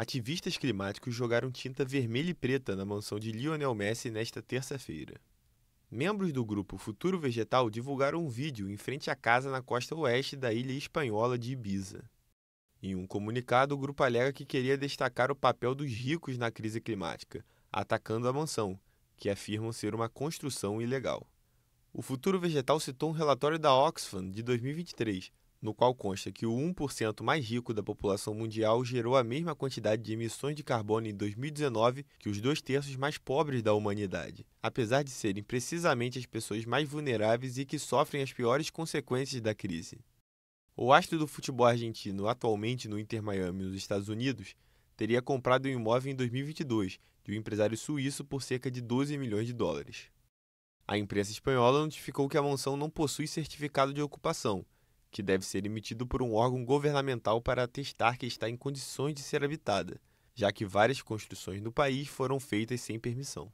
Ativistas climáticos jogaram tinta vermelha e preta na mansão de Lionel Messi nesta terça-feira. Membros do grupo Futuro Vegetal divulgaram um vídeo em frente à casa na costa oeste da ilha espanhola de Ibiza. Em um comunicado, o grupo alega que queria destacar o papel dos ricos na crise climática, atacando a mansão, que afirmam ser uma construção ilegal. O Futuro Vegetal citou um relatório da Oxfam de 2023, no qual consta que o 1% mais rico da população mundial gerou a mesma quantidade de emissões de carbono em 2019 que os dois terços mais pobres da humanidade, apesar de serem precisamente as pessoas mais vulneráveis e que sofrem as piores consequências da crise. O astro do futebol argentino, atualmente no Inter Miami, nos Estados Unidos, teria comprado um imóvel em 2022 de um empresário suíço por cerca de 12 milhões de dólares. A imprensa espanhola notificou que a mansão não possui certificado de ocupação que deve ser emitido por um órgão governamental para atestar que está em condições de ser habitada, já que várias construções no país foram feitas sem permissão.